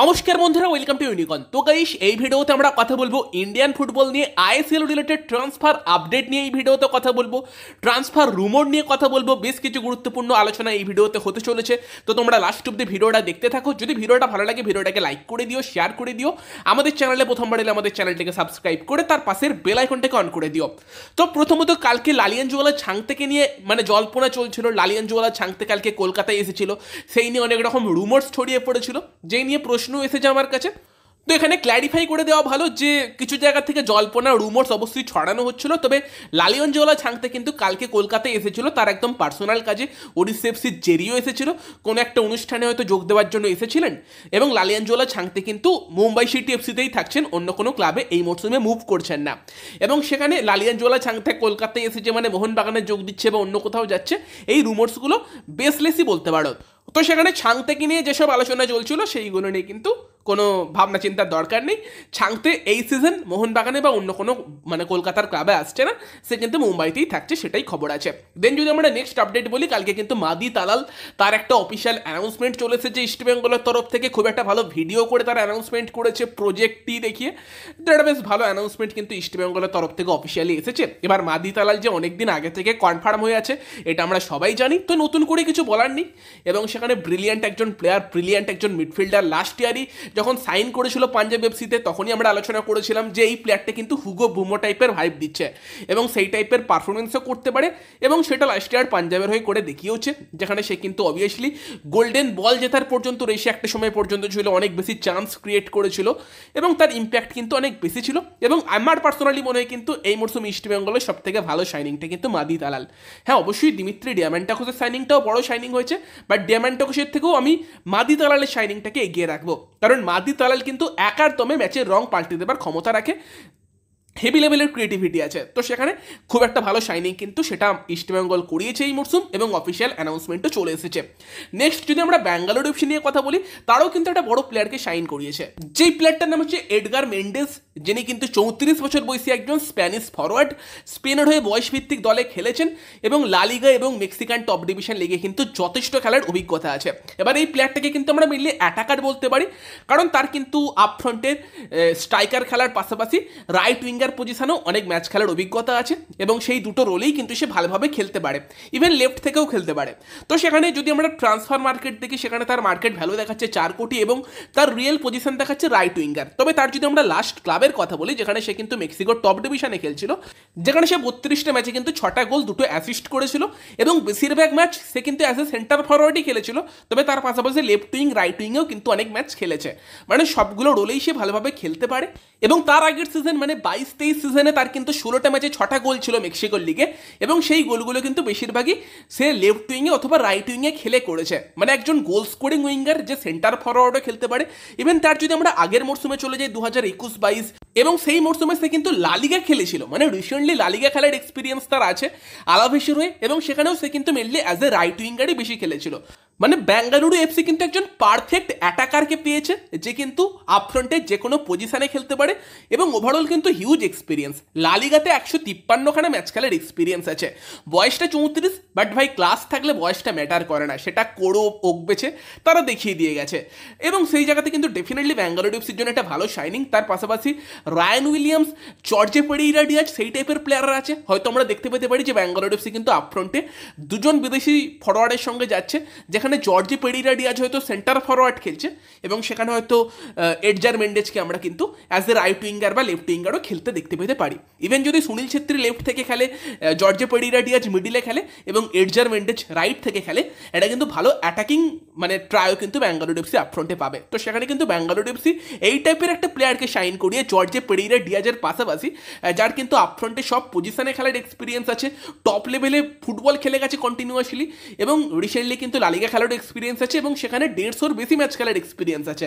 নমস্কার বন্ধুরা welcome to ইউনিকন তো গাইস এই ভিডিওতে আমরা কথা বলবো ইন্ডিয়ান ফুটবল নিয়ে আইএসএল রিলেটেড ট্রান্সফার আপডেট নিয়ে এই ভিডিওতে কথা বলবো ট্রান্সফার রুমোর নিয়ে কথা বলবো বেশ কিছু গুরুত্বপূর্ণ আলোচনা এই ভিডিওতে হতে চলেছে তো তোমরা লাস্ট অব্দি ভিডিওটা দেখতে থাকো যদি ভিডিওটা ভালো লাগে ভিডিওটাকে লাইক করে দিও শেয়ার করে দিও আমাদের চ্যানেলে প্রথমবার এলে আমাদের চ্যানেলটিকে সাবস্ক্রাইব করে তার পাশের বেল আইকনটাকে অন করে দিও তো প্রথমত কালকে লালিয়ান জুয়ালা ছাং থেকে নিয়ে মানে জল্পনা চলছিল লালিয়ান জুয়ালা ছাং থেকে কালকে কলকাতায় এসেছিল সেই নিয়ে অনেক রকম রুমোর্স ছড়িয়ে পড়েছিল যেই নিয়ে প্রশ্ন এসেছে আমার কাছে তো এখানে ক্ল্যারিফাই করে দেওয়া ভালো যে কিছু জায়গা থেকে জল্পনা রুমোর্স অবশ্যই ছড়ানো হচ্ছিলো তবে লালিয়ঞ্জওয়ালা ছাংতে কিন্তু কালকে কলকাতায় এসেছিল তার একদম পার্সোনাল কাজে ওডিসেপসির জেরিও এসেছিল কোনো একটা অনুষ্ঠানে হয়তো যোগ দেওয়ার জন্য এসেছিলেন এবং লালিয়ঞ্জওয়ালা ছাংতে কিন্তু মুম্বাই সিটি এফসিতেই থাকছেন অন্য কোনো ক্লাবে এই মরশুমে মুভ করছেন না এবং সেখানে লালিয়ঞ্জওয়ালা ছাংতে কলকাতায় এসেছে মানে মোহনবাগানে যোগ দিচ্ছে বা অন্য কোথাও যাচ্ছে এই রুমোর্সগুলো বেসলেসই বলতে পারো তো সেখানে ছাং থেকে নিয়ে যেসব আলোচনা চলছিল সেইগুলো নিয়ে কিন্তু কোনো ভাবনা চিন্তার দরকার নেই ছাংতে এই সিজন মোহনবাগানে বা অন্য কোনো মানে কলকাতার ক্লাবে আসছে না সে কিন্তু মুম্বাইতেই থাকছে সেটাই খবর আছে দেন যদি আমরা নেক্সট আপডেট বলি কালকে কিন্তু মাদি তালাল তার একটা অফিসিয়াল অ্যানাউন্সমেন্ট চলে এসেছে ইস্টবেঙ্গলের তরফ থেকে খুব একটা ভালো ভিডিও করে তারা অ্যানাউন্সমেন্ট করেছে প্রজেক্টটি দেখিয়ে তো বেশ ভালো অ্যানাউন্সমেন্ট কিন্তু ইস্টবেঙ্গলের তরফ থেকে অফিসিয়ালি এসেছে এবার মাদি তালাল যে অনেকদিন আগে থেকে কনফার্ম হয়ে আছে এটা আমরা সবাই জানি তো নতুন করে কিছু বলার নেই এবং সেখানে ব্রিলিয়ান্ট একজন প্লেয়ার ব্রিলিয়ান্ট একজন মিডফিল্ডার লাস্ট ইয়ারই যখন সাইন করেছিল পাঞ্জাব এফসিতে তখনই আমরা আলোচনা করেছিলাম যে এই প্লেয়ারটা কিন্তু হুগো বুমো টাইপের ভাইব দিচ্ছে এবং সেই টাইপের পারফরমেন্সও করতে পারে এবং সেটা লাস্ট ইয়ার পাঞ্জাবের হয়ে করে দেখিয়েওছে যেখানে সে কিন্তু অবভিয়াসলি গোল্ডেন বল জেতার পর্যন্ত রেসে একটা সময় পর্যন্ত ছিল অনেক বেশি চান্স ক্রিয়েট করেছিল এবং তার ইম্প্যাক্ট কিন্তু অনেক বেশি ছিল এবং আমার পার্সোনালি মনে হয় কিন্তু এই মরশুম ইস্টবেঙ্গলের সব থেকে ভালো শাইনিংটা কিন্তু মাদি দালাল হ্যাঁ অবশ্যই দিমিত্রি ডিয়ামেন্টাকোসের শাইনিংটাও বড় শাইনিং হয়েছে বাট ডিয়ামেন্টাকোসের থেকেও আমি মাদি দালালের শাইনিংটাকে এগিয়ে রাখবো কারণ মাদি তালাল কিন্তু একার তমে ম্যাচের রং পাল্টে দেবার ক্ষমতা রাখে হেভি লেভেলের ক্রিয়েটিভিটি আছে তো সেখানে খুব একটা ভালো শাইনিং কিন্তু সেটা ইস্টবেঙ্গল করিয়েছে এই মরশুম এবং অফিসিয়াল অ্যানাউন্সমেন্টও চলে এসেছে নেক্সট যদি আমরা ব্যাঙ্গালোর এফসি নিয়ে কথা বলি তারাও কিন্তু একটা বড় প্লেয়ারকে সাইন করিয়েছে যেই প্লেয়ারটার নাম হচ্ছে এডগার মেন্ডেস যিনি কিন্তু চৌত্রিশ বছর বয়সী একজন স্প্যানিশ ফরওয়ার্ড স্পেনের হয়ে বয়সভিত্তিক দলে খেলেছেন এবং লালিগা এবং মেক্সিকান টপ ডিভিশন লিগে কিন্তু যথেষ্ট খেলার অভিজ্ঞতা আছে এবার এই প্লেয়ারটাকে কিন্তু আমরা মিললে অ্যাটাকার বলতে পারি কারণ তার কিন্তু আপ ফ্রন্টের স্ট্রাইকার খেলার পাশাপাশি রাইট উইঙ্গার মিডফিল্ডার পজিশনেও অনেক ম্যাচ খেলার অভিজ্ঞতা আছে এবং সেই দুটো রোলেই কিন্তু সে ভালোভাবে খেলতে পারে ইভেন লেফট থেকেও খেলতে পারে তো সেখানে যদি আমরা ট্রান্সফার মার্কেট দেখি সেখানে তার মার্কেট ভ্যালু দেখাচ্ছে চার কোটি এবং তার রিয়েল পজিশন দেখাচ্ছে রাইট উইঙ্গার তবে তার যদি আমরা লাস্ট ক্লাবের কথা বলি যেখানে সে কিন্তু মেক্সিকোর টপ ডিভিশনে খেলছিল যেখানে সে বত্রিশটা ম্যাচে কিন্তু ছটা গোল দুটো অ্যাসিস্ট করেছিল এবং বেশিরভাগ ম্যাচ সে কিন্তু অ্যাজ এ সেন্টার ফরওয়ার্ডই খেলেছিল তবে তার পাশাপাশি লেফট উইং রাইট উইংয়েও কিন্তু অনেক ম্যাচ খেলেছে মানে সবগুলো রোলেই সে ভালোভাবে খেলতে পারে এবং তার আগের সিজন মানে বাইশ তেইশ সিজনে তার কিন্তু ষোলোটা ম্যাচে ছটা গোল ছিল মেক্সিকোর লিগে এবং সেই গোলগুলো কিন্তু বেশিরভাগই সে লেফট উইংয়ে অথবা রাইট উইংয়ে খেলে করেছে মানে একজন গোল স্কোরিং উইঙ্গার যে সেন্টার ফরওয়ার্ডও খেলতে পারে ইভেন তার যদি আমরা আগের মরশুমে চলে যাই দু হাজার একুশ বাইশ এবং সেই মরশুমে সে কিন্তু লালিগা খেলেছিল মানে রিসেন্টলি লালিগা খেলার এক্সপিরিয়েন্স তার আছে আলাভেশির হয়ে এবং সেখানেও সে কিন্তু মেনলি অ্যাজ এ রাইট উইঙ্গারই বেশি খেলেছিল মানে ব্যাঙ্গালুরু এফসি কিন্তু একজন পারফেক্ট অ্যাটাকারকে পেয়েছে যে কিন্তু আপফ্রন্টে যে কোনো পজিশানে খেলতে পারে এবং ওভারঅল কিন্তু হিউজ এক্সপিরিয়েন্স লালিগাতে একশো তিপ্পান্নখানা ম্যাচ খেলার এক্সপিরিয়েন্স আছে বয়সটা চৌত্রিশ বাট ভাই ক্লাস থাকলে বয়সটা ম্যাটার করে না সেটা করো ওকবেছে তারা দেখিয়ে দিয়ে গেছে এবং সেই জায়গাতে কিন্তু ডেফিনেটলি ব্যাঙ্গালুরু এফসির জন্য একটা ভালো শাইনিং তার পাশাপাশি রায়ান উইলিয়ামস চর্জে পড়ে ইরাডিয়াজ সেই টাইপের প্লেয়াররা আছে হয়তো আমরা দেখতে পেতে পারি যে ব্যাঙ্গালুরু এফসি কিন্তু আপফ্রন্টে দুজন বিদেশি ফরওয়ার্ডের সঙ্গে যাচ্ছে যেখানে সেখানে জর্জি পেরিরা ডিয়াজ হয়তো সেন্টার ফরওয়ার্ড খেলছে এবং সেখানে হয়তো এডজার মেন্ডেজকে আমরা কিন্তু অ্যাজ এ রাইট উইঙ্গার বা লেফট উইঙ্গারও খেলতে দেখতে পেতে পারি ইভেন যদি সুনীল ছেত্রী লেফট থেকে খেলে জর্জে পেরিরা ডিয়াজ মিডিলে খেলে এবং এডজার মেন্ডেজ রাইট থেকে খেলে এটা কিন্তু ভালো অ্যাটাকিং মানে ট্রায়ও কিন্তু ব্যাঙ্গালোর এফসি আপফ্রন্টে পাবে তো সেখানে কিন্তু ব্যাঙ্গালোর এফসি এই টাইপের একটা প্লেয়ারকে সাইন করিয়ে জর্জে পেরিরা ডিয়াজের পাশাপাশি যার কিন্তু আপফ্রন্টে সব পজিশনে খেলার এক্সপিরিয়েন্স আছে টপ লেভেলে ফুটবল খেলে গেছে কন্টিনিউয়াসলি এবং রিসেন্টলি কিন্তু লালিগা খেলার এক্সপিরিয়েন্স আছে এবং সেখানে দেড়শোর বেশি ম্যাচ খেলার এক্সপিরিয়েন্স আছে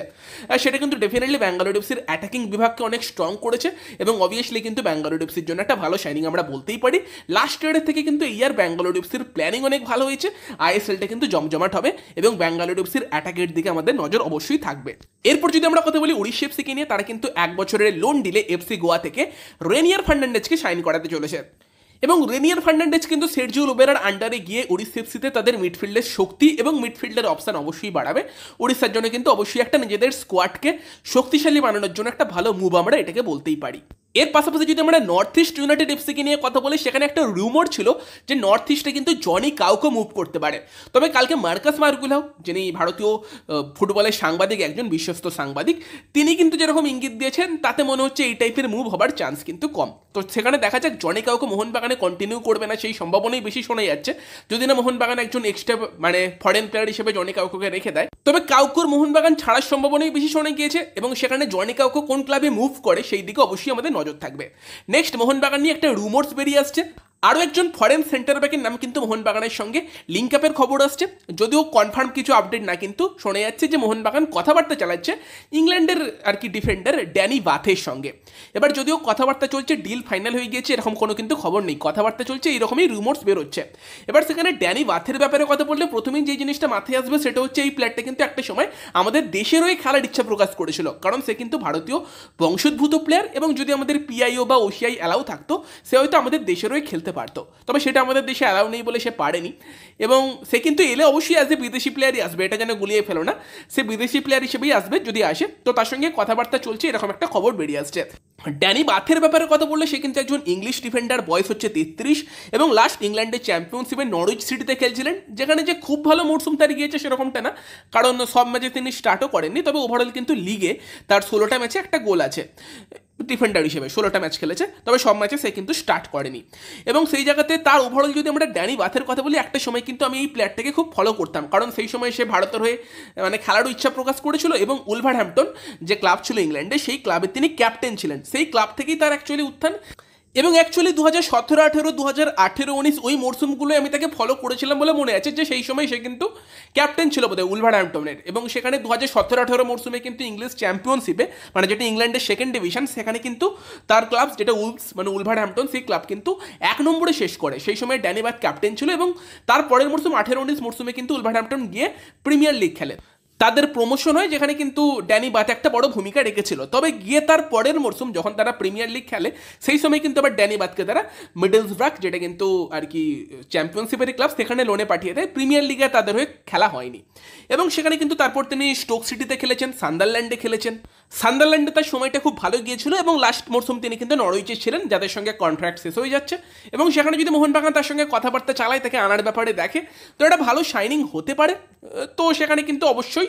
সেটা কিন্তু ডেফিনেটলি ব্যাঙ্গালোর এফসির অ্যাটাকিং বিভাগকে অনেক স্ট্রং করেছে এবং অবভিয়াসলি কিন্তু ব্যাঙ্গালোর এফসির জন্য একটা ভালো শাইনিং আমরা বলতেই পারি লাস্ট ইয়ারের থেকে কিন্তু ইয়ার ব্যাঙ্গালোর এফসির প্ল্যানিং অনেক ভালো হয়েছে আইএসএলটা কিন্তু জমজমাট হবে এবং ব্যাঙ্গালোর বেঙ্গালুরু এফসির অ্যাটাকের দিকে আমাদের নজর অবশ্যই থাকবে এরপর যদি আমরা কথা বলি উড়িষ্যা এফসিকে নিয়ে তারা কিন্তু এক বছরের লোন ডিলে এফসি গোয়া থেকে রেনিয়ার ফার্নান্ডেজকে সাইন করাতে চলেছে এবং রেনিয়ার ফার্নান্ডেজ কিন্তু সেরজু লুবেরার আন্ডারে গিয়ে উড়িষ্যা এফসিতে তাদের মিডফিল্ডের শক্তি এবং মিডফিল্ডের অপশান অবশ্যই বাড়াবে উড়িষ্যার জন্য কিন্তু অবশ্যই একটা নিজেদের স্কোয়াডকে শক্তিশালী বানানোর জন্য একটা ভালো মুভ আমরা এটাকে বলতেই পারি এর পাশাপাশি যদি আমরা নর্থ ইস্ট ইউনাইটেড এফসিকে নিয়ে কথা বলি সেখানে একটা রুমোর ছিল যে নর্থ ইস্টে কিন্তু জনি কাউকে মুভ করতে পারে তবে কালকে মার্কাস মার্গুলাও যিনি ভারতীয় ফুটবলের সাংবাদিক একজন বিশ্বস্ত সাংবাদিক তিনি কিন্তু যেরকম ইঙ্গিত দিয়েছেন তাতে মনে হচ্ছে এই টাইপের মুভ হবার চান্স কিন্তু কম তো সেখানে দেখা যাক জনি কাউকে মোহনবাগানে কন্টিনিউ করবে না সেই সম্ভাবনাই বেশি শোনা যাচ্ছে যদি না মোহনবাগান একজন এক্সট্রা মানে ফরেন প্লেয়ার হিসেবে জনি কাউকে রেখে দেয় তবে কাউকুর মোহনবাগান ছাড়ার সম্ভাবনাই বেশি শোনা গিয়েছে এবং সেখানে জনি কাউকে কোন ক্লাবে মুভ করে সেই দিকে অবশ্যই আমাদের নজর থাকবে নেক্সট মোহনবাগান নিয়ে একটা রুমোর্স বেরিয়ে আসছে আরও একজন ফরেন সেন্টার ব্যাকের নাম কিন্তু মোহনবাগানের সঙ্গে লিঙ্ক আপের খবর আসছে যদিও কনফার্ম কিছু আপডেট না কিন্তু শোনা যাচ্ছে যে মোহনবাগান কথাবার্তা চালাচ্ছে ইংল্যান্ডের আর কি ডিফেন্ডার ড্যানি বাথের সঙ্গে এবার যদিও কথাবার্তা চলছে ডিল ফাইনাল হয়ে গিয়েছে এরকম কোনো কিন্তু খবর নেই কথাবার্তা চলছে এইরকমই রুমোর্স বেরোচ্ছে এবার সেখানে ড্যানি বাথের ব্যাপারে কথা বললে প্রথমেই যে জিনিসটা মাথায় আসবে সেটা হচ্ছে এই প্লেয়ারটা কিন্তু একটা সময় আমাদের দেশেরই খেলার ইচ্ছা প্রকাশ করেছিল কারণ সে কিন্তু ভারতীয় বংশোদ্ভূত প্লেয়ার এবং যদি আমাদের পিআইও বা ওসিআই অ্যালাউ থাকতো সে হয়তো আমাদের দেশেরই খেলতে করতে পারত তবে সেটা আমাদের দেশে অ্যালাউ নেই বলে সে পারেনি এবং সে কিন্তু এলে অবশ্যই আসবে বিদেশি প্লেয়ারই আসবে এটা যেন গুলিয়ে ফেলো না সে বিদেশি প্লেয়ার হিসেবেই আসবে যদি আসে তো তার সঙ্গে কথাবার্তা চলছে এরকম একটা খবর বেরিয়ে আসছে ড্যানি বাথের ব্যাপারে কথা বললে সে কিন্তু একজন ইংলিশ ডিফেন্ডার বয়স হচ্ছে তেত্রিশ এবং লাস্ট ইংল্যান্ডের চ্যাম্পিয়নশিপে নরউইচ সিটিতে খেলছিলেন যেখানে যে খুব ভালো মরসুম তার গিয়েছে সেরকমটা না কারণ সব ম্যাচে তিনি স্টার্টও করেননি তবে ওভারঅল কিন্তু লিগে তার ষোলোটা ম্যাচে একটা গোল আছে ডিফেন্ডার হিসেবে ষোলোটা ম্যাচ খেলেছে তবে সব ম্যাচে সে কিন্তু স্টার্ট করেনি এবং সেই জায়গাতে তার ওভারঅল যদি আমরা ড্যানি বাথের কথা বলি একটা সময় কিন্তু আমি এই প্লেয়ারটাকে খুব ফলো করতাম কারণ সেই সময় সে ভারতের হয়ে মানে খেলারও ইচ্ছা প্রকাশ করেছিল এবং উলভার হ্যাম্পটন যে ক্লাব ছিল ইংল্যান্ডে সেই ক্লাবে তিনি ক্যাপ্টেন ছিলেন সেই ক্লাব থেকেই তার অ্যাকচুয়ালি উত্থান এবং অ্যাকচুয়ালি দু হাজার সতেরো আঠেরো দু হাজার আঠেরো উনিশ ওই মরসুমগুলোই আমি তাকে ফলো করেছিলাম বলে মনে আছে যে সেই সময় সে কিন্তু ক্যাপ্টেন ছিল বোধহয় উলভারহ্যাম্পটনের এবং সেখানে দু হাজার সতেরো আঠেরো মরসুমে কিন্তু ইংলিশ চ্যাম্পিয়নশিপে মানে যেটা ইংল্যান্ডের সেকেন্ড ডিভিশন সেখানে কিন্তু তার ক্লাব যেটা উলস মানে উলভার অ্যাম্পটন সেই ক্লাব কিন্তু এক নম্বরে শেষ করে সেই সময় ড্যানিবাদ ক্যাপ্টেন ছিল এবং তার পরের মরসুম আঠেরো উনিশ মরসুমে কিন্তু অ্যাম্পটন গিয়ে প্রিমিয়ার লিগ খেলে তাদের প্রমোশন হয় যেখানে কিন্তু ড্যানি বাত একটা বড় ভূমিকা রেখেছিল তবে গিয়ে তার পরের মরসুম যখন তারা প্রিমিয়ার লিগ খেলে সেই সময় কিন্তু আবার ড্যানি বাতকে তারা মিডলস ব্রাক যেটা কিন্তু আর কি চ্যাম্পিয়নশিপের ক্লাব সেখানে লোনে পাঠিয়ে দেয় প্রিমিয়ার লিগে তাদের হয়ে খেলা হয়নি এবং সেখানে কিন্তু তারপর তিনি স্টোক সিটিতে খেলেছেন সান্দারল্যান্ডে খেলেছেন সান্দারল্যান্ডে তার সময়টা খুব ভালো গিয়েছিল এবং লাস্ট মরসুম তিনি কিন্তু নরইচে ছিলেন যাদের সঙ্গে কন্ট্রাক্ট শেষ হয়ে যাচ্ছে এবং সেখানে যদি মোহনবাগান তার সঙ্গে কথাবার্তা চালায় তাকে আনার ব্যাপারে দেখে তো এটা ভালো শাইনিং হতে পারে তো সেখানে কিন্তু অবশ্যই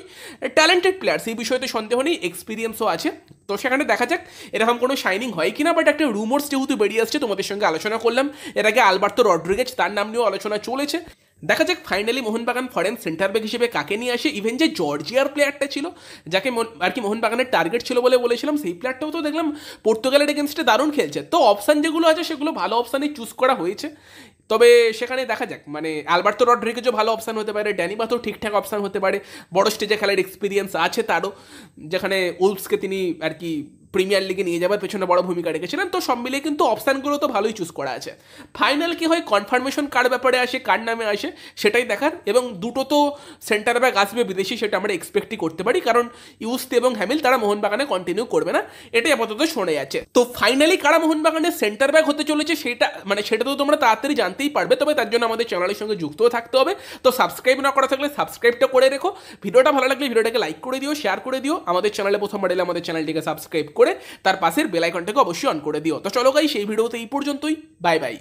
ট্যালেন্টেড প্লেয়ার্স এই বিষয়ে তো সন্দেহ নেই এক্সপিরিয়েন্সও আছে তো সেখানে দেখা যাক এরকম কোনো শাইনিং হয় কিনা বাট একটা রুমোর্স যেহেতু বেরিয়ে আসছে তোমাদের সঙ্গে আলোচনা করলাম এর আগে আলবার্তো রড্রিগেজ তার নাম নিয়েও আলোচনা চলেছে দেখা যাক finally Mohun Bagan foreign centre back হিসেবে কাকে নিয়ে আসে ইভেন যে জর্জিয়ার প্লেয়ারটা ছিল যাকে আর কি মোহনবাগানের টার্গেট ছিল বলে বলেছিলাম সেই প্লেয়ারটাও তো দেখলাম পর্তুগালের এগেনস্টে দারুণ খেলছে তো অপশান যেগুলো আছে সেগুলো ভালো অপশানে চুজ করা হয়েছে তবে সেখানে দেখা যাক মানে আলবার্তো রড্রিগেজও ভালো অপশান হতে পারে ড্যানি বাথও ঠিকঠাক অপশান হতে পারে বড় স্টেজে খেলার এক্সপিরিয়েন্স আছে তারও যেখানে উলফসকে তিনি আর কি প্রিমিয়ার লিগে নিয়ে যাবার পেছনে বড় ভূমিকা রেখেছিলেন তো সব মিলিয়ে কিন্তু অপশানগুলো তো ভালোই চুজ করা আছে ফাইনাল কি হয় কনফার্মেশন কার ব্যাপারে আসে কার নামে আসে সেটাই দেখার এবং দুটো তো সেন্টার ব্যাক আসবে বিদেশি সেটা আমরা এক্সপেক্টই করতে পারি কারণ ইউস্তে এবং হ্যামিল তারা মোহনবাগানে কন্টিনিউ করবে না এটাই আপাতত শোনা যাচ্ছে তো ফাইনালি কারা মোহনবাগানের সেন্টার ব্যাক হতে চলেছে সেটা মানে সেটা তো তোমরা তাড়াতাড়ি জানতেই পারবে তবে তার জন্য আমাদের চ্যানেলের সঙ্গে যুক্তও থাকতে হবে তো সাবস্ক্রাইব না করা থাকলে সাবস্ক্রাইবটা করে রেখো ভিডিওটা ভালো লাগলে ভিডিওটাকে লাইক করে দিও শেয়ার করে দিও আমাদের চ্যানেলে প্রথম বাড়িলে আমাদের চ্যানেলটিকে সাবস্ক্রাইব করে তার পাশের বেলাইকনটাকে অবশ্যই অন করে দিও তো চলো গাই সেই ভিডিওতে এই পর্যন্তই বাই বাই